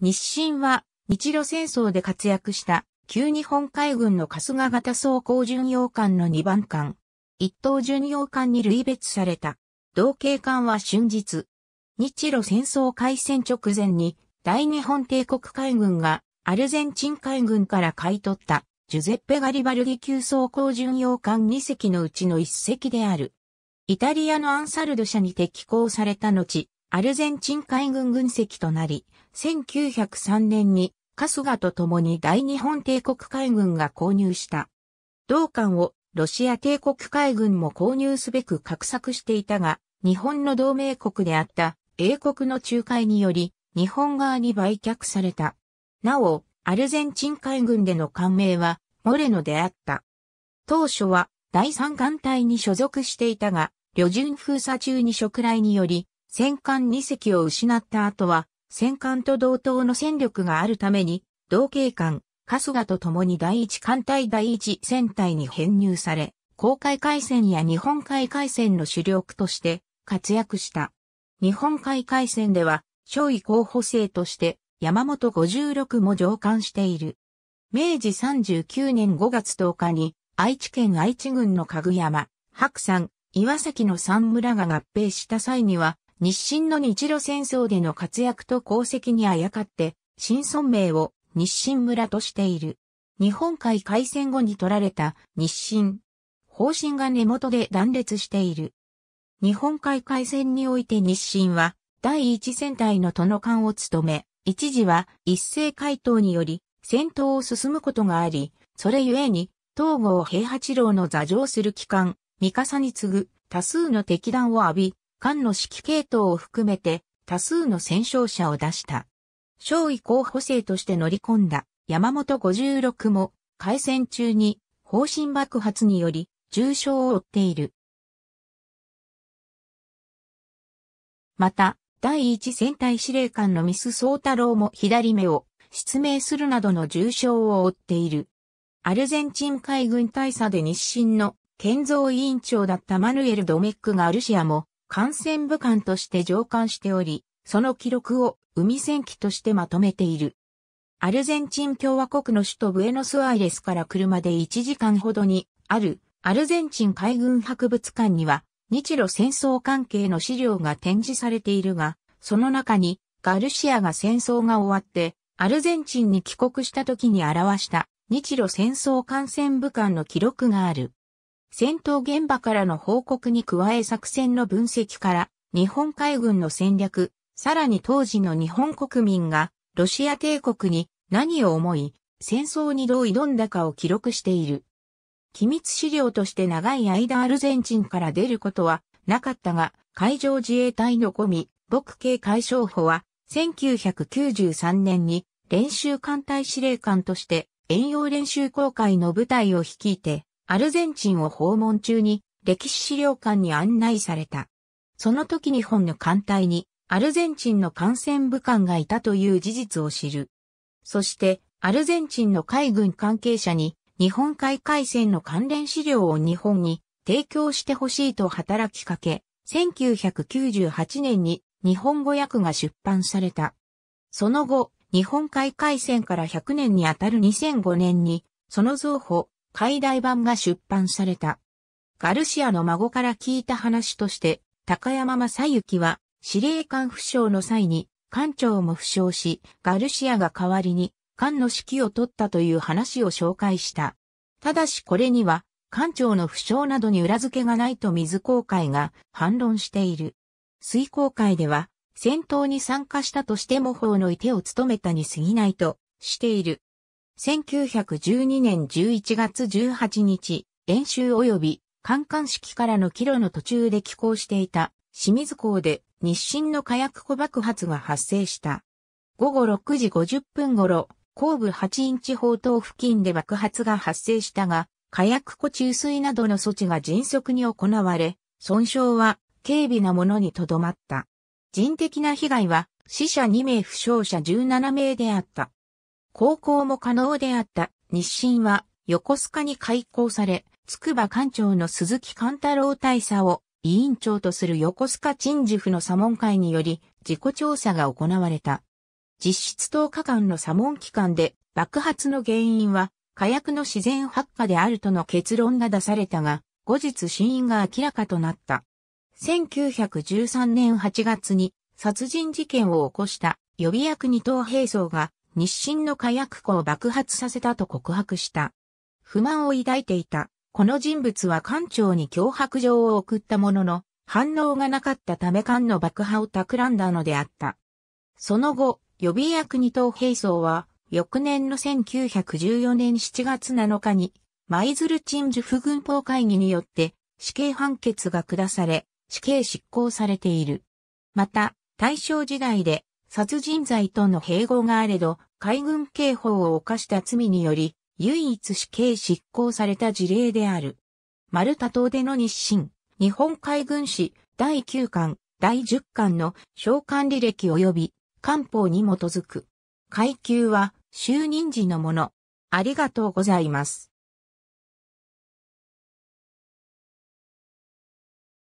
日清は日露戦争で活躍した旧日本海軍の春日型装甲巡洋艦の2番艦。一等巡洋艦に類別された。同型艦は春日。日露戦争開戦直前に大日本帝国海軍がアルゼンチン海軍から買い取ったジュゼッペ・ガリバルディ級装甲巡洋艦2隻のうちの1隻である。イタリアのアンサルド社に適行された後、アルゼンチン海軍軍籍となり、1903年に春日と共に大日本帝国海軍が購入した。同艦をロシア帝国海軍も購入すべく画策していたが、日本の同盟国であった英国の仲介により、日本側に売却された。なお、アルゼンチン海軍での艦名は、モレノであった。当初は、第三艦隊に所属していたが、旅順封鎖中に食来により、戦艦2隻を失った後は、戦艦と同等の戦力があるために、同警艦、春日と共に第一艦隊第一戦隊に編入され、航海海戦や日本海海戦の主力として活躍した。日本海海戦では、少尉候補生として、山本56も上官している。明治39年5月10日に、愛知県愛知郡の家具山、白山、岩崎の三村が合併した際には、日清の日露戦争での活躍と功績にあやかって、新村名を日清村としている。日本海海戦後に取られた日清。方針が根元で断裂している。日本海海戦において日清は、第一戦隊の殿艦を務め、一時は一斉回答により、戦闘を進むことがあり、それゆえに、東郷平八郎の座上する機関、三笠に次ぐ多数の敵弾を浴び、艦の指揮系統を含めて多数の戦勝者を出した。少尉候補生として乗り込んだ山本56も海戦中に方針爆発により重傷を負っている。また、第一戦隊司令官のミス・ソータローも左目を失明するなどの重傷を負っている。アルゼンチン海軍大佐で日清の建造委員長だったマヌエル・ドメックがルシアも艦船武官として上官しており、その記録を海戦記としてまとめている。アルゼンチン共和国の首都ブエノスアイレスから車で1時間ほどにあるアルゼンチン海軍博物館には日露戦争関係の資料が展示されているが、その中にガルシアが戦争が終わってアルゼンチンに帰国した時に表した日露戦争感染武官の記録がある。戦闘現場からの報告に加え作戦の分析から、日本海軍の戦略、さらに当時の日本国民が、ロシア帝国に何を思い、戦争にどう挑んだかを記録している。機密資料として長い間アルゼンチンから出ることはなかったが、海上自衛隊のゴミ、僕系海将補は、1993年に練習艦隊司令官として、遠洋練習航海の部隊を率いて、アルゼンチンを訪問中に歴史資料館に案内された。その時日本の艦隊にアルゼンチンの艦船部官がいたという事実を知る。そしてアルゼンチンの海軍関係者に日本海海戦の関連資料を日本に提供してほしいと働きかけ、1998年に日本語訳が出版された。その後、日本海海戦から100年にあたる2005年に、その造法、解題版が出版された。ガルシアの孫から聞いた話として、高山正幸は司令官負傷の際に艦長も負傷し、ガルシアが代わりに艦の指揮を取ったという話を紹介した。ただしこれには艦長の負傷などに裏付けがないと水航海が反論している。水航海では戦闘に参加したとしても法の意手を務めたに過ぎないとしている。1912年11月18日、演習及び観艦式からの帰路の途中で寄港していた清水港で日清の火薬庫爆発が発生した。午後6時50分頃、後部8インチ砲塔付近で爆発が発生したが、火薬庫注水などの措置が迅速に行われ、損傷は軽微なものにとどまった。人的な被害は死者2名負傷者17名であった。航行も可能であった日清は横須賀に開港され、筑波艦長の鈴木貫太郎大佐を委員長とする横須賀鎮守府の左門会により自己調査が行われた。実質10日間の左門期間で爆発の原因は火薬の自然発火であるとの結論が出されたが、後日死因が明らかとなった。1913年8月に殺人事件を起こした予備役二等兵曹が日清の火薬庫を爆発させたと告白した。不満を抱いていた。この人物は艦長に脅迫状を送ったものの、反応がなかったため艦の爆破を企んだのであった。その後、予備役二等兵装は、翌年の1914年7月7日に、舞鶴鎮守府軍法会議によって、死刑判決が下され、死刑執行されている。また、大正時代で、殺人罪との併合があれど、海軍刑法を犯した罪により、唯一死刑執行された事例である。マルタ島での日清、日本海軍史第9巻、第10巻の召喚履歴及び官報に基づく。階級は就任時のもの。ありがとうございます。